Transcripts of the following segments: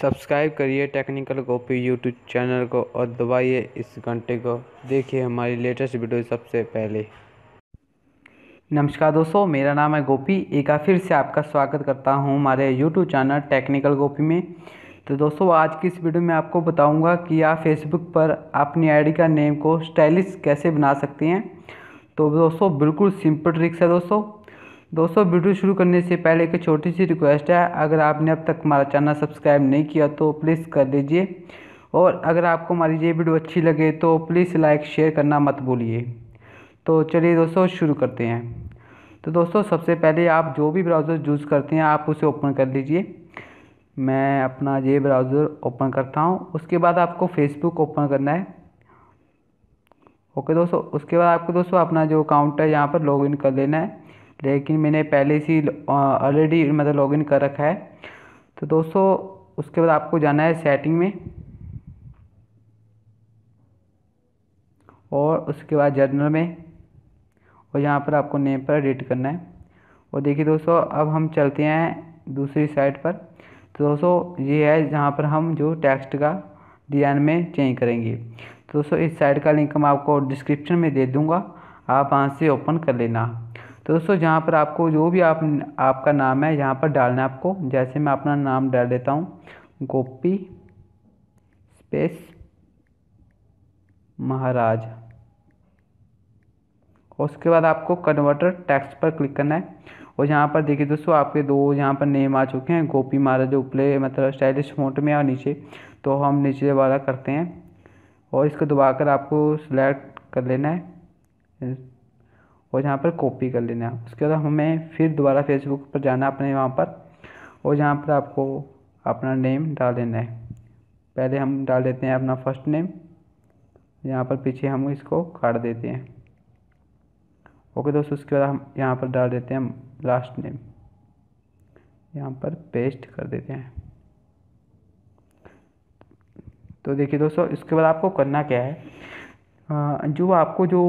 subscribe करिए technical copy YouTube channel को और दबाइए इस घंटे को देखिए हमारी लेटेस्ट वीडियो सबसे पहले नमस्कार दोस्तों मेरा नाम है गोपी एक बार फिर से आपका स्वागत करता हूं हमारे यूट्यूब चैनल टेक्निकल गोपी में तो दोस्तों आज की इस वीडियो में आपको बताऊंगा कि आप फेसबुक पर अपनी आई का नेम को स्टाइलिश कैसे बना सकते हैं तो दोस्तों बिल्कुल सिंपल ट्रिक्स है दोस्तों दोस्तों वीडियो शुरू करने से पहले एक छोटी सी रिक्वेस्ट है अगर आपने अब तक हमारा चैनल सब्सक्राइब नहीं किया तो प्लीज़ कर लीजिए और अगर आपको हमारी ये वीडियो अच्छी लगे तो प्लीज़ लाइक शेयर करना मत भूलिए तो चलिए दोस्तों शुरू करते हैं तो दोस्तों सबसे पहले आप जो भी ब्राउज़र यूज़ करते हैं आप उसे ओपन कर लीजिए मैं अपना ये ब्राउज़र ओपन करता हूँ उसके बाद आपको फेसबुक ओपन करना है ओके दोस्तों उसके बाद आपको दोस्तों अपना जो अकाउंट है यहाँ पर लॉगिन कर लेना है लेकिन मैंने पहले से ऑलरेडी मतलब लॉगिन कर रखा है तो दोस्तों उसके बाद आपको जाना है सेटिंग में और उसके बाद जर्नल में और यहाँ पर आपको नेम पर एडिट करना है और देखिए दोस्तों अब हम चलते हैं दूसरी साइड पर तो दोस्तों ये है जहाँ पर हम जो टेक्स्ट का डिजाइन में चेंज करेंगे तो दोस्तों इस साइड का लिंक मैं आपको डिस्क्रिप्शन में दे दूँगा आप वहाँ से ओपन कर लेना तो दोस्तों जहाँ पर आपको जो भी आप आपका नाम है यहाँ पर डालना है आपको जैसे मैं अपना नाम डाल देता हूँ गोपी स्पेस महाराज उसके बाद आपको कन्वर्टर टेक्स्ट पर क्लिक करना है और यहाँ पर देखिए दोस्तों आपके दो यहाँ पर नेम आ चुके हैं गोपी महाराज उपले मतलब स्टाइलिश मोट में और नीचे तो हम नीचे वाला करते हैं और इसको दबाकर आपको सिलेक्ट कर लेना है और यहाँ पर कॉपी कर लेना उसके बाद हमें फिर दोबारा फेसबुक पर जाना अपने वहाँ पर और यहाँ पर आपको अपना नेम डाल देना है पहले हम डाल देते हैं अपना फर्स्ट नेम यहाँ पर पीछे हम इसको काट देते हैं ओके दोस्तों उसके बाद हम यहाँ पर डाल देते हैं लास्ट नेम यहाँ पर पेस्ट कर देते हैं तो देखिए दोस्तों इसके बाद आपको करना क्या है जो आपको जो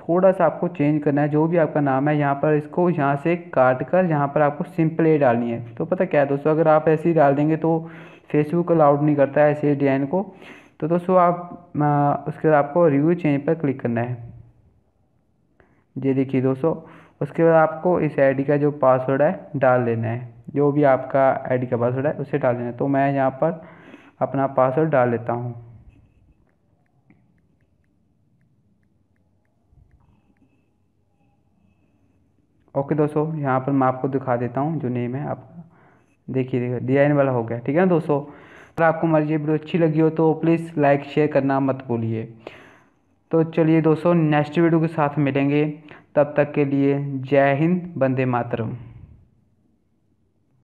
थोड़ा सा आपको चेंज करना है जो भी आपका नाम है यहाँ पर इसको यहाँ से काट कर यहाँ पर आपको सिंपल डालनी है तो पता क्या है दोस्तों अगर आप ऐसे ही डाल देंगे तो फेसबुक अलाउड नहीं करता है ऐसे डिज़ाइन को तो दोस्तों आप आ, उसके बाद आपको रिव्यू चेंज पर क्लिक करना है ये देखिए दोस्तों उसके बाद आपको इस आई का जो पासवर्ड है डाल लेना है जो भी आपका आई का पासवर्ड है उसे डाल लेना है तो मैं यहाँ पर अपना पासवर्ड डाल लेता हूँ ओके दोस्तों यहाँ पर मैं आपको दिखा देता हूँ जो नेम है आपका देखिए डिजाइन वाला हो गया ठीक है ना दोस्तों अगर आपको हमारी ये वीडियो अच्छी लगी हो तो प्लीज़ लाइक शेयर करना मत भूलिए तो चलिए दोस्तों नेक्स्ट वीडियो के साथ मिलेंगे तब तक के लिए जय हिंद बंदे मातरम